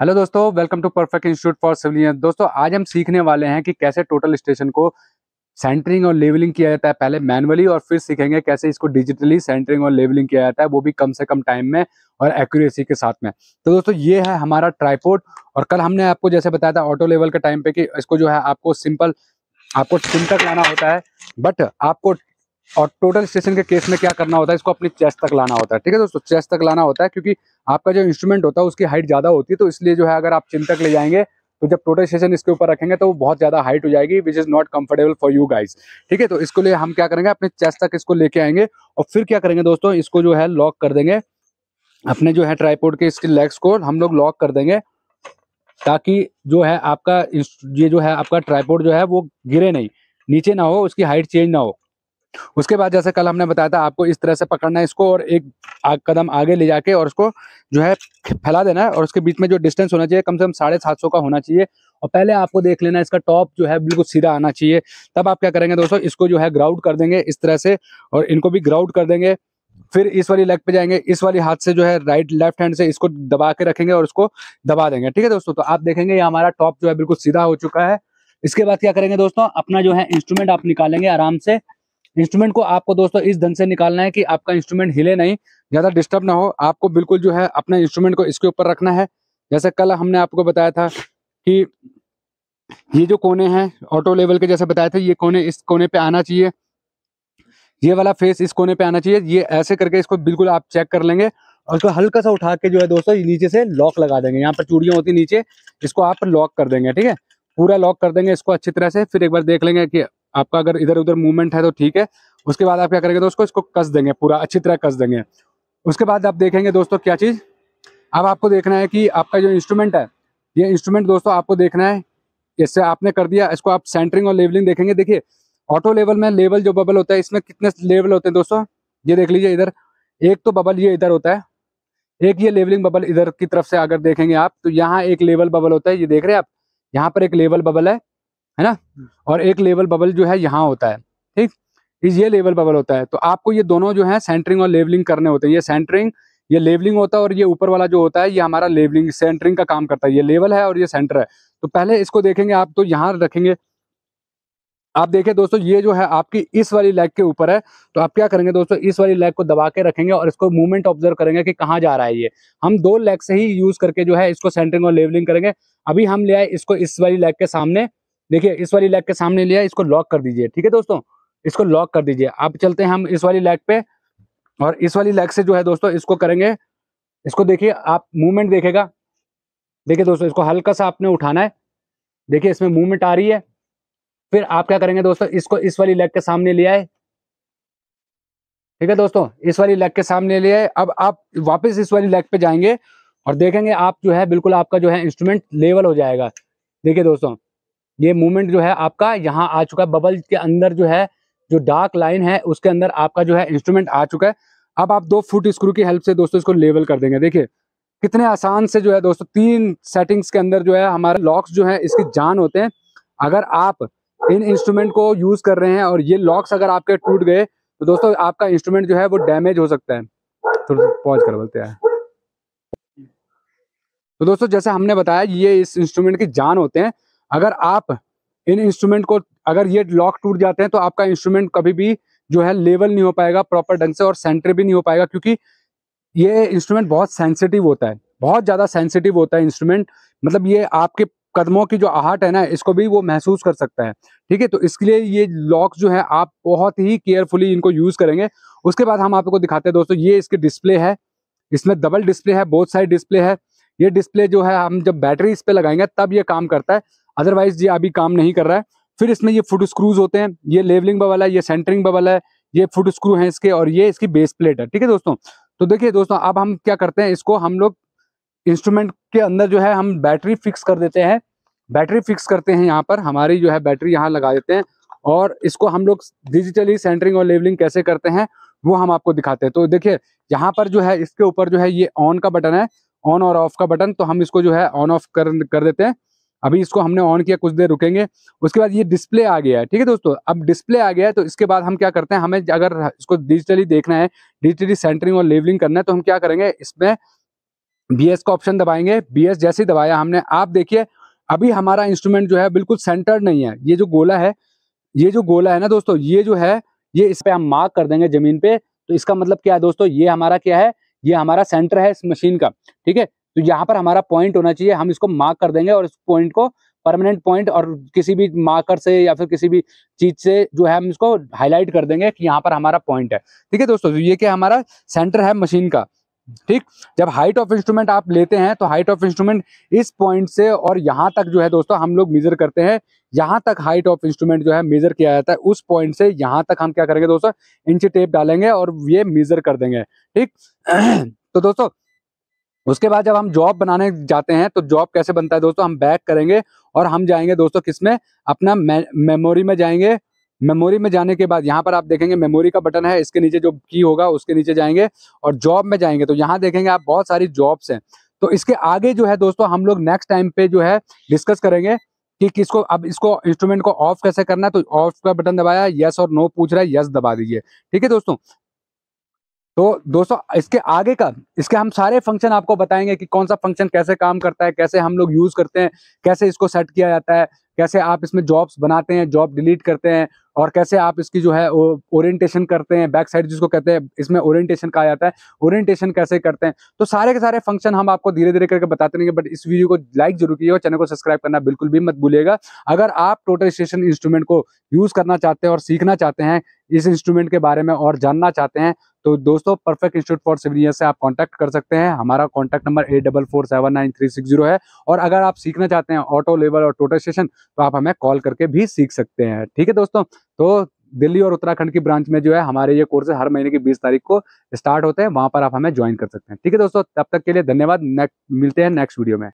Hello दोस्तों welcome to perfect institute for civilian दोस्तों आज हम सीखने वाले हैं कि कैसे टोटल स्टेशन को सेंटरिंग और लेवलिंग किया जाता है पहले मैनुअली और फिर सीखेंगे कैसे इसको डिजिटली सेंटरिंग और लेवलिंग किया जाता है वो भी कम से कम टाइम में और एक्यूरेसी के साथ में तो दोस्तों ये है हमारा ट्राईपोर्ट और कल हमने आपको जैसे बताया था ऑटो लेवल के टाइम पे कि इसको जो है आपको सिंपल आपको सिंटक लाना होता है बट आपको और टोटल स्टेशन के केस में क्या करना होता है इसको अपनी चेस्ट तक लाना होता है ठीक है दोस्तों चेस्ट तक लाना होता है क्योंकि आपका जो इंस्ट्रूमेंट होता है उसकी हाइट ज़्यादा होती है तो इसलिए जो है अगर आप चिंतक ले जाएंगे तो जब टोटल स्टेशन इसके ऊपर रखेंगे तो वो बहुत ज्यादा हाइट हो जाएगी which is not comfortable for you guys ठीक है तो इसको लिए हम क्या करेंगे अपने चेस्ट तक इसको लेके आएंगे और फिर क्या करेंगे दोस्तों इसको जो है लॉक कर देंगे अपने जो है ट्राईपोर्ट के इसके लेग्स को हम लोग लॉक कर देंगे ताकि जो है आपका ये जो है आपका ट्राईपोर्ट जो है वो गिरे नहीं नीचे ना हो उसकी हाइट चेंज ना हो उसके बाद जैसे कल हमने बताया था आपको इस तरह से पकड़ना है इसको और एक आग कदम आगे ले जाके और उसको जो है फैला देना है और उसके बीच में जो डिस्टेंस होना चाहिए कम से कम साढ़े सात सौ का होना चाहिए और पहले आपको देख लेना इसका टॉप जो है बिल्कुल सीधा आना चाहिए तब आप क्या करेंगे दोस्तों इसको जो है ग्राउंड कर देंगे इस तरह से और इनको भी ग्राउंड कर देंगे फिर इस वाली लेग पे जाएंगे इस वाली हाथ से जो है राइट लेफ्ट हैंड से इसको दबा के रखेंगे और उसको दबा देंगे ठीक है दोस्तों तो आप देखेंगे ये हमारा टॉप जो है बिल्कुल सीधा हो चुका है इसके बाद क्या करेंगे दोस्तों अपना जो है इंस्ट्रूमेंट आप निकालेंगे आराम से इंस्ट्रूमेंट को आपको दोस्तों इस ढंग से निकालना है कि आपका इंस्ट्रूमेंट हिले नहीं ज़्यादा डिस्टर्ब ना हो आपको बिल्कुल जो है अपना इंस्ट्रूमेंट को इसके ऊपर रखना है जैसे कल हमने आपको बताया था कि ये जो कोने हैं ऑटो लेवल के जैसे बताए थे ये कोने इस कोने पे आना चाहिए ये वाला फेस इस कोने पे आना चाहिए ये ऐसे करके इसको बिल्कुल आप चेक कर लेंगे और इसको हल्का सा उठा के जो है दोस्तों नीचे से लॉक लगा देंगे यहाँ पर चूड़ियाँ होती नीचे इसको आप लॉक कर देंगे ठीक है पूरा लॉक कर देंगे इसको अच्छी तरह से फिर एक बार देख लेंगे कि आपका अगर इधर उधर मूवमेंट है तो ठीक है उसके बाद आप क्या करेंगे दोस्तों इसको कस देंगे पूरा अच्छी तरह कस देंगे उसके बाद आप देखेंगे दोस्तों क्या चीज़ अब आपको देखना है कि आपका जो इंस्ट्रूमेंट है ये इंस्ट्रूमेंट दोस्तों आपको देखना है इससे आपने कर दिया इसको आप सेंटरिंग और लेवलिंग देखेंगे देखिए ऑटो लेवल में लेवल जो बबल होता है इसमें कितने लेवल होते हैं दोस्तों ये देख लीजिए इधर एक तो बबल ये इधर होता है एक ये लेवलिंग बबल इधर की तरफ से अगर देखेंगे आप तो यहाँ एक लेवल बबल होता है ये देख रहे हैं आप यहाँ पर एक लेवल बबल है है ना हम्म। और एक लेवल बबल जो है यहाँ होता है ठीक ये लेवल बबल होता है तो आपको ये दोनों जो है सेंटरिंग और लेवलिंग करने होते हैं ये सेंटरिंग ये लेवलिंग होता है और ये ऊपर वाला जो होता है ये हमारा लेवलिंग सेंटरिंग का काम करता है ये लेवल है और ये सेंटर है तो पहले इसको देखेंगे आप तो यहाँ रखेंगे आप देखे दोस्तों ये जो है आपकी इस वाली लेग के ऊपर है तो आप क्या करेंगे दोस्तों इस वाली लेग को दबा के रखेंगे और इसको मूवमेंट ऑब्जर्व करेंगे कि कहाँ जा रहा है ये हम दो लेग से ही यूज करके जो है इसको सेंटरिंग और लेवलिंग करेंगे अभी हम ले आए इसको इस वाली लेग के सामने देखिए इस वाली लैग के सामने लिया इसको लॉक कर दीजिए ठीक है दोस्तों इसको लॉक कर दीजिए आप चलते हैं हम इस वाली लैग पे और इस वाली लैग से जो है दोस्तों इसको करेंगे इसको देखिए आप मूवमेंट देखेगा देखिए दोस्तों इसको हल्का सा आपने उठाना है देखिए इसमें मूवमेंट आ रही है फिर आप क्या करेंगे दोस्तों इसको इस वाली लेग के सामने ले आए ठीक है दोस्तों इस वाली लेग के सामने ले आए अब आप वापस इस वाली लेग पे जाएंगे और देखेंगे आप जो है बिल्कुल आपका जो है इंस्ट्रूमेंट लेवल हो जाएगा देखिए दोस्तों ये मूवमेंट जो है आपका यहाँ आ चुका है बबल के अंदर जो है जो डार्क लाइन है उसके अंदर आपका जो है इंस्ट्रूमेंट आ चुका है अब आप दो फुट स्क्रू की हेल्प से दोस्तों इसको लेवल कर देंगे देखिए कितने आसान से जो है दोस्तों तीन सेटिंग्स के अंदर जो है हमारे लॉक्स जो है इसकी जान होते हैं अगर आप इन इंस्ट्रूमेंट को यूज कर रहे हैं और ये लॉक्स अगर आपके टूट गए तो दोस्तों आपका इंस्ट्रूमेंट जो है वो डैमेज हो सकता है पॉज तो कर बोलते हैं तो दोस्तों जैसे हमने बताया ये इस इंस्ट्रूमेंट की जान होते हैं अगर आप इन इंस्ट्रूमेंट को अगर ये लॉक टूट जाते हैं तो आपका इंस्ट्रूमेंट कभी भी जो है लेवल नहीं हो पाएगा प्रॉपर ढंग से और सेंटर भी नहीं हो पाएगा क्योंकि ये इंस्ट्रूमेंट बहुत सेंसिटिव होता है बहुत ज़्यादा सेंसिटिव होता है इंस्ट्रूमेंट मतलब ये आपके कदमों की जो आहट है ना इसको भी वो महसूस कर सकता है ठीक है तो इसके लिए ये लॉक जो है आप बहुत ही केयरफुली इनको यूज़ करेंगे उसके बाद हम आपको दिखाते हैं दोस्तों ये इसके डिस्प्ले है इसमें डबल डिस्प्ले है बहुत साइड डिस्प्ले है ये डिस्प्ले जो है हम जब बैटरी इस पर लगाएंगे तब ये काम करता है अदरवाइज ये अभी काम नहीं कर रहा है फिर इसमें ये फुट स्क्रूज होते हैं ये लेवलिंग बबल है ये सेंटरिंग बबल है ये फुट स्क्रू है इसके और ये इसकी बेस प्लेट है ठीक है दोस्तों तो देखिए दोस्तों अब हम क्या करते हैं इसको हम लोग इंस्ट्रूमेंट के अंदर जो है हम बैटरी फिक्स कर देते हैं बैटरी फिक्स करते हैं यहाँ पर हमारी जो है बैटरी यहाँ लगा देते हैं और इसको हम लोग डिजिटली सेंटरिंग और लेवलिंग कैसे करते हैं वो हम आपको दिखाते हैं तो देखिए यहाँ पर जो है इसके ऊपर जो है ये ऑन का बटन है ऑन और ऑफ का बटन तो हम इसको जो है ऑन ऑफ कर कर देते हैं अभी इसको हमने ऑन किया कुछ देर रुकेंगे उसके बाद ये डिस्प्ले आ गया है ठीक है दोस्तों अब डिस्प्ले आ गया है तो इसके बाद हम क्या करते हैं हमें अगर इसको डिजिटली देखना है डिजिटली सेंटरिंग और लेवलिंग करना है तो हम क्या करेंगे इसमें बी का ऑप्शन दबाएंगे बी जैसे ही दबाया हमने आप देखिए अभी हमारा इंस्ट्रूमेंट जो है बिल्कुल सेंटर नहीं है ये जो गोला है ये जो गोला है ना दोस्तों ये जो है ये इस पर हम मार्क कर देंगे जमीन पे तो इसका मतलब क्या है दोस्तों ये हमारा क्या है ये हमारा सेंटर है इस मशीन का ठीक है तो यहाँ पर हमारा पॉइंट होना चाहिए हम इसको मार्क कर देंगे और इस पॉइंट को परमानेंट पॉइंट और किसी भी मार्कर से या फिर किसी भी चीज से जो है हम इसको हाईलाइट कर देंगे कि यहाँ पर हमारा पॉइंट है ठीक है दोस्तों तो ये क्या हमारा सेंटर है मशीन का ठीक जब हाइट ऑफ इंस्ट्रूमेंट आप लेते हैं तो हाइट ऑफ इंस्ट्रूमेंट इस पॉइंट से और यहाँ तक जो है दोस्तों हम लोग मेजर करते हैं यहाँ तक हाइट ऑफ इंस्ट्रूमेंट जो है मेजर किया जाता है उस पॉइंट से यहाँ तक हम क्या करेंगे दोस्तों इंच टेप डालेंगे और ये मेजर कर देंगे ठीक तो दोस्तों उसके बाद जब हम जॉब बनाने जाते हैं तो जॉब कैसे बनता है दोस्तों हम बैक करेंगे और हम जाएंगे दोस्तों किसमें अपना मेमोरी में जाएंगे मेमोरी में जाने के बाद यहाँ पर आप देखेंगे मेमोरी का बटन है इसके नीचे जो की होगा उसके नीचे जाएंगे और जॉब में जाएंगे तो यहाँ देखेंगे आप बहुत सारी जॉब्स हैं तो इसके आगे जो है दोस्तों हम लोग नेक्स्ट टाइम पे जो है डिस्कस करेंगे कि किसको अब इसको इंस्ट्रूमेंट को ऑफ कैसे करना है तो ऑफ का बटन दबाया यस और नो पूछ रहा है यस दबा दीजिए ठीक है दोस्तों तो दोस्तों इसके आगे का इसके हम सारे फंक्शन आपको बताएंगे कि कौन सा फंक्शन कैसे काम करता है कैसे हम लोग यूज करते हैं कैसे इसको सेट किया जाता है कैसे आप इसमें जॉब्स बनाते हैं जॉब डिलीट करते हैं और कैसे आप इसकी जो है ओरिएंटेशन करते हैं बैक साइड जिसको कहते हैं इसमें ओरिएंटेशन कहा जाता है ओरिएंटेशन कैसे करते हैं तो सारे के सारे फंक्शन हम आपको धीरे धीरे करके बताते रहेंगे बट इस वीडियो को लाइक जरूर कीजिएगा चैनल को सब्सक्राइब करना बिल्कुल भी मत भूलिएगा अगर आप टोटल स्टेशन इंस्ट्रूमेंट को यूज करना चाहते हैं और सीखना चाहते हैं इस इंस्ट्रूमेंट के बारे में और जानना चाहते हैं तो दोस्तों परफेक्ट इंस्टीट्यूट फॉर सिविलियर से आप कॉन्टैक्ट कर सकते हैं हमारा contact number eight double four seven nine three six zero है और अगर आप सीखना चाहते हैं ऑटो लेवल और टोटल स्टेशन तो आप हमें कॉल करके भी सीख सकते हैं ठीक है दोस्तों तो दिल्ली और उत्तराखंड की ब्रांच में जो है हमारे ये कोर्स हर महीने की 20 तारीख को स्टार्ट होते हैं वहां पर आप हमें ज्वाइन कर सकते हैं ठीक है दोस्तों तब तक के लिए धन्यवाद नेक्स्ट मिलते हैं नेक्स्ट वीडियो में